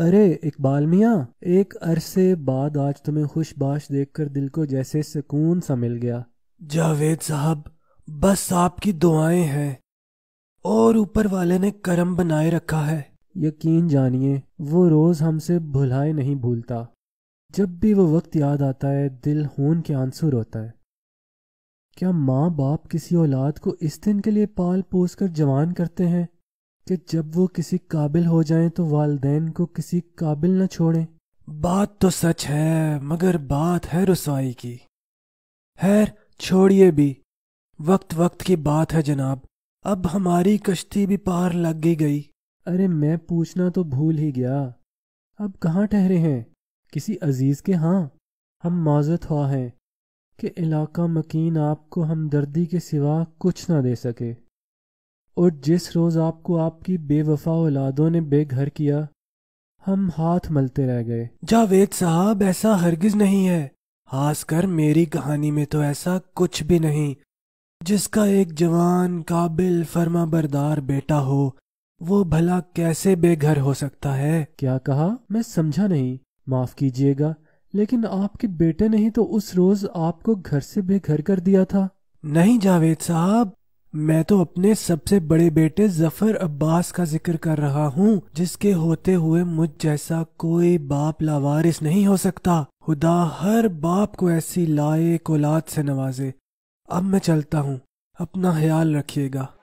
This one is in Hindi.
अरे इकबाल मियाँ एक अरसे बाद आज तुम्हें खुशबाश देखकर दिल को जैसे सुकून सा मिल गया जावेद साहब बस आपकी दुआएं हैं और ऊपर वाले ने करम बनाए रखा है यकीन जानिए वो रोज़ हमसे भुलाए नहीं भूलता जब भी वो वक्त याद आता है दिल खून के आंसू रोता है क्या माँ बाप किसी औलाद को इस दिन के लिए पाल पोस कर जवान करते हैं कि जब वो किसी काबिल हो जाएं तो वालदेन को किसी काबिल न छोड़ें बात तो सच है मगर बात है रसवाई की हैर छोड़िए भी वक्त वक्त की बात है जनाब अब हमारी कश्ती भी पार लग गई गई अरे मैं पूछना तो भूल ही गया अब कहाँ ठहरे हैं किसी अजीज़ के हाँ हम माजत हुआ हैं कि इलाका मकीन आपको हमदर्दी के सिवा कुछ ना दे सके और जिस रोज़ आपको आपकी बेवफा औलादों ने बेघर किया हम हाथ मलते रह गए जावेद साहब ऐसा हरगिज नहीं है खासकर मेरी कहानी में तो ऐसा कुछ भी नहीं जिसका एक जवान काबिल फर्मा बरदार बेटा हो वो भला कैसे बेघर हो सकता है क्या कहा मैं समझा नहीं माफ कीजिएगा लेकिन आपके बेटे ने ही तो उस रोज आपको घर से बेघर कर दिया था नहीं जावेद साहब मैं तो अपने सबसे बड़े बेटे जफर अब्बास का जिक्र कर रहा हूँ जिसके होते हुए मुझ जैसा कोई बाप लावारिस नहीं हो सकता खुदा हर बाप को ऐसी लाए कोलाद से नवाजे अब मैं चलता हूँ अपना ख्याल रखिएगा